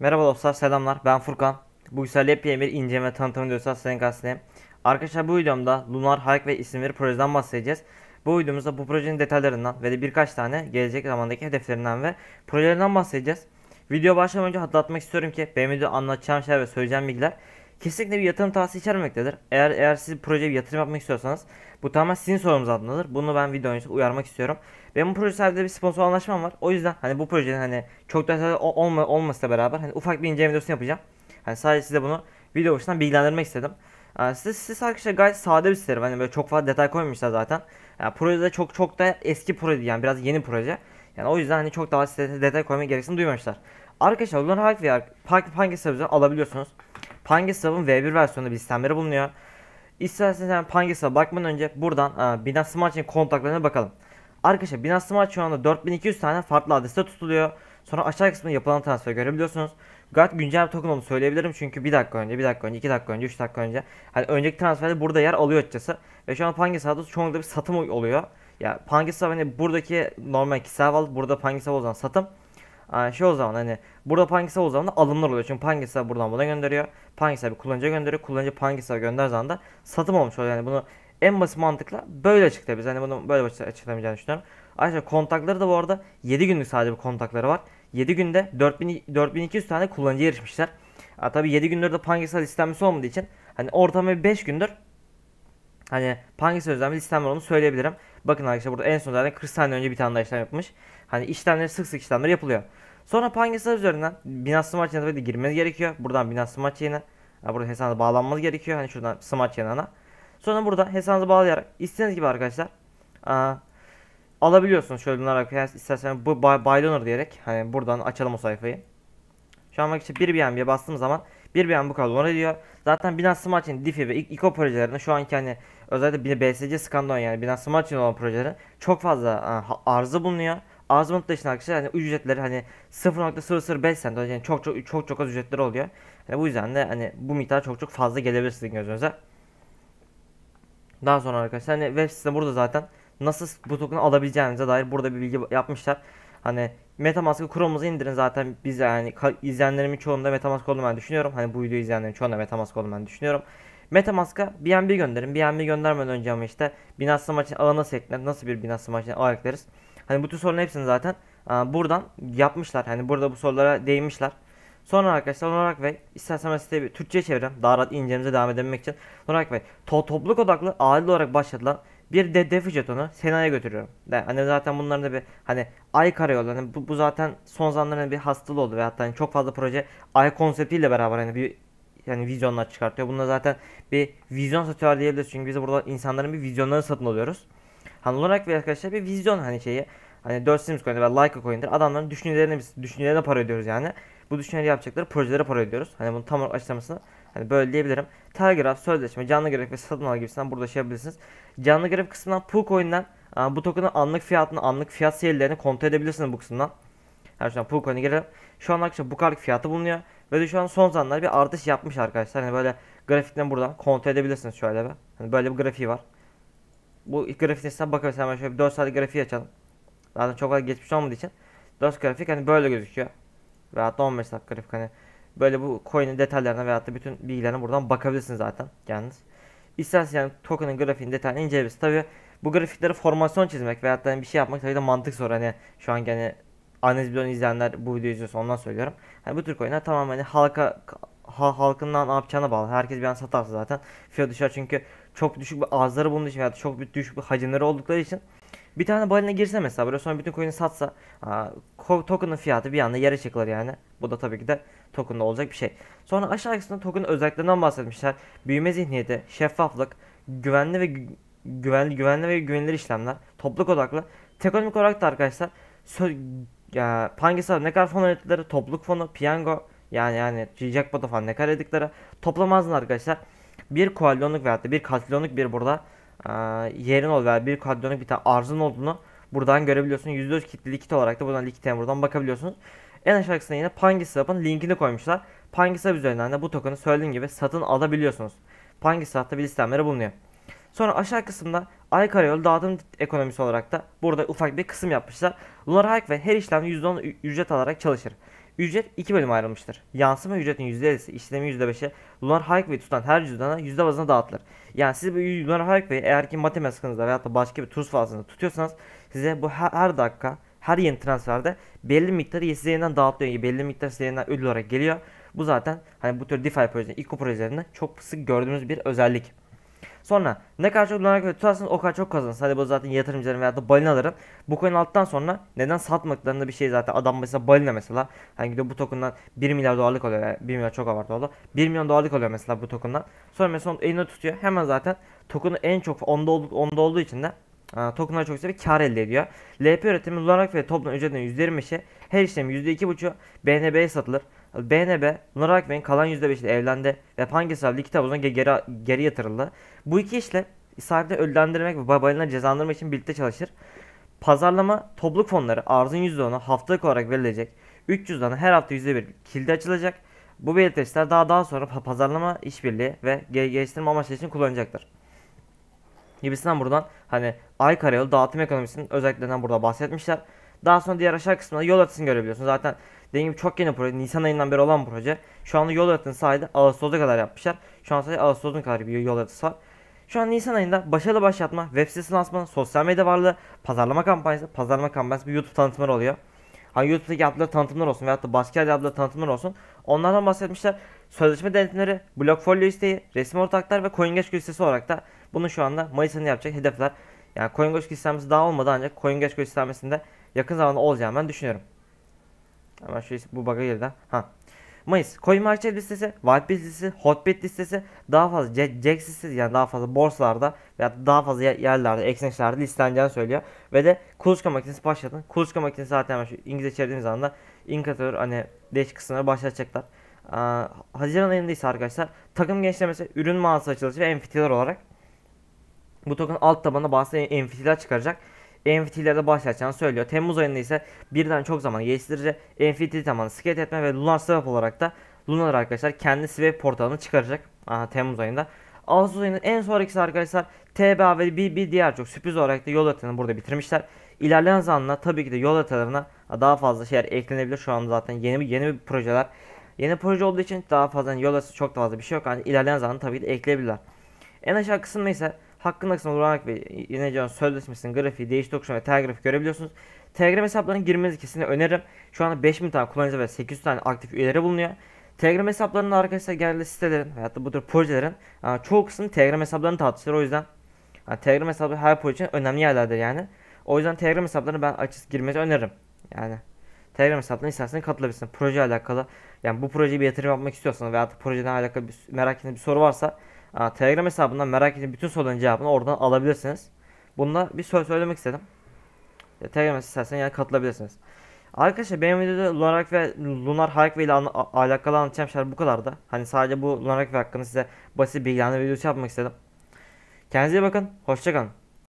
Merhaba dostlar selamlar ben Furkan. Bu güzel yepyeni bir inceleme tanıtım videosu senin gazeteyim. Arkadaşlar bu videomda Lunar Hike ve isimleri projeden bahsedeceğiz. Bu videomuzda bu projenin detaylarından ve de birkaç tane gelecek zamandaki hedeflerinden ve projelerinden bahsedeceğiz. Video başlamadan önce hatırlatmak istiyorum ki benim video anlatacağım şeyler ve söyleyeceğim bilgiler kesinlikle bir yatırım tavsiye içermektedir. Eğer eğer siz projeye bir yatırım yapmak istiyorsanız bu tamamen sizin sorunuz adındadır. Bunu ben video öncesi uyarmak istiyorum. Benim bu proje bir sponsor anlaşmam var. O yüzden hani bu projenin hani çok da olma, olması beraber hani ufak bir inceleme videosunu yapacağım. Hani sadece size bunu video başından bilgilendirmek istedim. Yani ee, siz size arkadaşlar gayet sade bir siterim. Hani böyle çok fazla detay koymamışlar zaten. Yani ee, projede çok çok da eski proje yani biraz yeni proje. Yani o yüzden hani çok daha sitede detay koymaya gereksin duymamışlar. Arkadaşlar bunların harf ve park hangi sebze alabiliyorsunuz. PangeSwap'ın V1 versiyonunda bir sistemleri bulunuyor. İsterseniz hemen PangeSwap'a bakmadan önce buradan e, Binance Smart Chain kontaklarına bakalım. Arkadaşlar Binance Smart şu anda 4200 tane farklı adreste tutuluyor. Sonra aşağı kısmında yapılan transfer görebiliyorsunuz. Gayet güncel bir token olduğunu söyleyebilirim çünkü bir dakika önce, bir dakika önce, iki dakika önce, üç dakika önce. Hani önceki transferde burada yer alıyor açıkçası. Ve şu an PangeSwap'da çoğunlukla bir satım oluyor. Ya yani PangeSwap hani buradaki normal kişisel wallet, burada PangeSwap o zaman satım. Yani şey o zaman hani burada Pangis'e o zaman da alımlar oluyor. Çünkü Pangis'e buradan buna gönderiyor. Pangis'e bir kullanıcıya gönderiyor. Kullanıcı Pangis'e gönder zaman da satım olmuş oluyor. Yani bunu en basit mantıkla böyle çıktı biz. Hani bunu böyle basit açıklamayacağını düşünüyorum. Ayrıca kontakları da bu arada 7 günlük sadece bir kontakları var. 7 günde 4000, 4200 tane kullanıcı erişmişler. Ha, tabii 7 gündür de Pangis'e listenmesi olmadığı için hani ortamı 5 gündür hani Pangis'e özel bir listem olduğunu söyleyebilirim. Bakın arkadaşlar burada en son zaten 40 saniye önce bir tane daha işlem yapmış. Hani işlemleri sık sık işlemler yapılıyor. Sonra Pangasar üzerinden binası Smart Chain'e de girmeniz gerekiyor. Buradan binası Smart Chain'e burada hesabınıza bağlanmanız gerekiyor. Hani şuradan Smart Chain'e Sonra burada hesabınızı bağlayarak istediğiniz gibi arkadaşlar aa, alabiliyorsunuz şöyle bunlar yani istersen bu Bylonor diyerek hani buradan açalım o sayfayı. Şu an bak işte 1 BNB'ye bastığım zaman 1 BNB bu kadar onur ediyor. Zaten Binance Smart Chain, DeFi ve ICO projelerinde şu anki hani özellikle BSC skandal yani Binance Smart Chain olan projelerin çok fazla arzı bulunuyor az miktar için arkadaşlar hani ücretleri hani 0.005 sent yani çok çok çok çok az ücretler oluyor. Hani bu yüzden de hani bu miktar çok çok fazla gelebilir sizin gözünüze. Daha sonra arkadaşlar hani web sitesinde burada zaten nasıl bu token'ı alabileceğinize dair burada bir bilgi yapmışlar. Hani Metamask'ı Chrome'uzu indirin zaten biz yani izleyenlerimin çoğunda Metamask olduğunu ben düşünüyorum. Hani bu videoyu izleyenlerin çoğunda Metamask olduğunu ben düşünüyorum. Metamask'a BNB gönderin. BNB göndermeden önce ama işte Binance maçı ağına nasıl eklenir? Nasıl bir Binance maçı ağ ekleriz? Hani bütün soruların hepsini zaten buradan yapmışlar. Hani burada bu sorulara değinmişler. Sonra arkadaşlar olarak ve istersen ben siteyi bir Türkçe'ye çevireyim. Daha rahat incelemize devam edebilmek için. Olarak ve to topluluk odaklı aile olarak başlatılan bir de defi jetonu Sena'ya götürüyorum. De, hani zaten bunların da bir hani ay karayolu hani bu, bu zaten son zamanların bir hastalığı oldu ve hatta hani çok fazla proje ay konseptiyle beraber hani bir yani vizyonlar çıkartıyor. Bunlar zaten bir vizyon satıyor diyebiliriz çünkü biz burada insanların bir vizyonlarını satın alıyoruz. Hani Lorak ve arkadaşlar bir vizyon hani şeyi. Hani 4 Sims coin'dir ve Like coin'dir. Adamların düşüncelerini biz düşüncelerine para ediyoruz yani. Bu düşünceleri yapacakları projelere para ediyoruz. Hani bunu tam olarak açıklamasını hani böyle diyebilirim. Telgraf, sözleşme, canlı grafik ve satın alma gibisinden burada şey yapabilirsiniz. Canlı grafik kısmından pool coin'den bu token'ın anlık fiyatını, anlık fiyat seyirlerini kontrol edebilirsiniz bu kısımdan. Yani şu an pool coin'e girelim. Şu an arkadaşlar bu karlık fiyatı bulunuyor. Ve de şu an son zamanlar bir artış yapmış arkadaşlar. Hani böyle grafikten buradan kontrol edebilirsiniz şöyle bir. Hani böyle bir grafiği var bu grafik testine bakabiliriz. mesela şöyle bir 4 saat grafiği açalım. Zaten çok az geçmiş olmadığı için 4 grafik hani böyle gözüküyor. Veyahut da 15 saat grafik hani böyle bu coin'in detaylarına veyahut da bütün bilgilerine buradan bakabilirsiniz zaten yalnız. İsterseniz yani token'ın grafiğini detayını inceleyebiliriz. Tabi bu grafikleri formasyon çizmek veyahut da hani bir şey yapmak tabii de mantık zor. Hani şu an yani analiz videonu izleyenler bu videoyu izliyorsa ondan söylüyorum. Hani bu tür coin'ler tamamen hani halka ha, halkından ne yapacağına bağlı. Herkes bir an satarsa zaten fiyat düşer çünkü çok düşük bir ağızları bulunduğu için veya çok bir düşük bir hacimleri oldukları için bir tane balina girse mesela böyle sonra bütün coin'i satsa token'ın fiyatı bir anda yere çıkılır yani. Bu da tabii ki de token'da olacak bir şey. Sonra aşağı kısmında token özelliklerinden bahsetmişler. Büyüme zihniyeti, şeffaflık, güvenli ve gü güvenli güvenli ve güvenilir işlemler, topluluk odaklı. Teknolojik olarak da arkadaşlar sö- ya, Pangisar ne kadar fon ödedikleri topluk fonu, piyango yani yani jackpot falan ne kadar yedikleri toplamazlar arkadaşlar bir koalyonluk veyahut bir katrilyonluk bir burada e, yerin ol veya bir koalyonluk bir tane arzın olduğunu buradan görebiliyorsun %100 kitli likit olarak da buradan likiten buradan bakabiliyorsun. En aşağı kısmına yine PangiSwap'ın linkini koymuşlar. PangiSwap üzerinden de bu token'ı söylediğim gibi satın alabiliyorsunuz. PangiSwap'ta bir listemleri bulunuyor. Sonra aşağı kısımda ay karayolu dağıtım ekonomisi olarak da burada ufak bir kısım yapmışlar. Lunar Hike ve her işlem %10 ücret alarak çalışır. Ücret iki bölüm ayrılmıştır. Yansıma ücretin %50'si, işlemi %5'e, Lunar Highway tutan her cüzdana yüzde bazına dağıtılır. Yani siz bu Lunar Highway'i eğer ki matematik veya da başka bir tuz fazlasını tutuyorsanız size bu her, her dakika her yeni transferde belli miktarı size yeniden dağıtılıyor. Belli miktar size yeniden ödül olarak geliyor. Bu zaten hani bu tür DeFi projelerinde, İKO projelerinde çok sık gördüğümüz bir özellik. Sonra ne kadar çok dolar tutarsanız o kadar çok kazanırsınız. Hadi bu zaten yatırımcıların veya da balinaların bu coin alttan sonra neden satmadıklarında bir şey zaten adam mesela balina mesela hani gidiyor bu tokundan 1 milyar dolarlık oluyor yani 1 milyar çok abartı oldu. 1 milyon dolarlık oluyor mesela bu tokundan. Sonra mesela onu elinde tutuyor. Hemen zaten token'ı en çok onda, ol, onda olduğu için de tokenlar çok yüksek bir kar elde ediyor. LP üretimi olarak ve toplam ücretin %25'i her işlem %2.5'u BNB'ye satılır. BNB buna rağmen kalan %5'i de evlendi ve hangi sahibi iki tabuzuna geri, geri yatırıldı. Bu iki işle İsrail'i ödüllendirmek ve babalina cezalandırmak için birlikte çalışır. Pazarlama topluluk fonları arzın %10'u haftalık olarak verilecek. 300 tane her hafta %1 kilde açılacak. Bu belirtiler daha daha sonra pazarlama işbirliği ve geliştirme amaçları için kullanacaktır. Gibisinden buradan hani ay karayolu dağıtım ekonomisinin özelliklerinden burada bahsetmişler. Daha sonra diğer aşağı kısmında yol haritasını görebiliyorsunuz. Zaten Dediğim gibi çok yeni proje. Nisan ayından beri olan proje. Şu anda yol haritasını sadece Ağustos'a kadar yapmışlar. Şu an sadece Ağustos'un kadar bir yol haritası var. Şu an Nisan ayında başarılı başlatma, web sitesi lansmanı, sosyal medya varlığı, pazarlama kampanyası, pazarlama kampanyası bir YouTube tanıtımları oluyor. Hani YouTube'daki yaptıkları tanıtımlar olsun veyahut da başka yerde yaptıkları tanıtımlar olsun. Onlardan bahsetmişler. Sözleşme denetimleri, portfolyo isteği, resim ortaklar ve CoinGecko listesi olarak da bunu şu anda Mayıs ayında yapacak hedefler. Yani CoinGecko listemesi daha olmadı ancak CoinGecko listemesinde yakın zamanda olacağını ben düşünüyorum ama şu bu bug'a girdi. Ha. Mayıs. CoinMarket listesi, Whitebit listesi, Hotbit listesi daha fazla Jax listesi yani daha fazla borsalarda veya daha fazla yerlerde, exchange'lerde listeleneceğini söylüyor. Ve de Kuluçka makinesi başlatın. Kuluçka makinesi zaten şu İngilizce çevirdiğimiz anda inkatör hani değişik kısımları başlatacaklar. Ee, Haziran ayında ise arkadaşlar takım gençlemesi, ürün mağazası açılışı ve MFT'ler olarak bu token alt tabanına bazı MFT'ler çıkaracak. NFT'lerde başlayacağını söylüyor. Temmuz ayında ise birden çok zaman geliştirici NFT zamanı skate etme ve Lunar Swap olarak da Lunar arkadaşlar kendi Swap portalını çıkaracak. Aha, Temmuz ayında. Ağustos ayının en sonrakisi arkadaşlar TBA ve bir, bir diğer çok sürpriz olarak da yol haritanı burada bitirmişler. İlerleyen zamanla tabii ki de yol haritalarına daha fazla şeyler eklenebilir. Şu anda zaten yeni yeni bir projeler. Yeni proje olduğu için daha fazla hani yol haritası çok da fazla bir şey yok. Yani ilerleyen zaman tabii ki de ekleyebilirler. En aşağı kısımda ise hakkında kısmına uğranak ve İneceğin sözleşmesinin grafiği, değişik okşama ve telgrafı görebiliyorsunuz. Telegram hesaplarına girmenizi kesinlikle öneririm. Şu anda 5000 tane kullanıcı ve 800 tane aktif üyeleri bulunuyor. Telegram hesaplarının arkadaşlar geldi sitelerin veya da bu tür projelerin çoğu kısmı Telegram hesaplarını tartışır o yüzden yani Telegram hesabı her proje için önemli yerlerdir yani. O yüzden Telegram hesaplarını ben açıkçası girmenizi öneririm. Yani Telegram hesaplarına isterseniz katılabilirsin. Proje alakalı yani bu projeye bir yatırım yapmak istiyorsanız veya projeden alakalı bir, merak ettiğiniz bir soru varsa Aa, Telegram hesabından merak ettiğiniz bütün soruların cevabını oradan alabilirsiniz. Bununla bir söz söylemek istedim. Telegram istersen yani katılabilirsiniz. Arkadaşlar benim videoda Lunar Hack ve Lunar Hack ile alakalı anlatacağım şeyler bu kadardı. Hani sadece bu Lunar Hack hakkında size basit bilgilendirme videosu yapmak istedim. Kendinize iyi bakın. Hoşçakalın.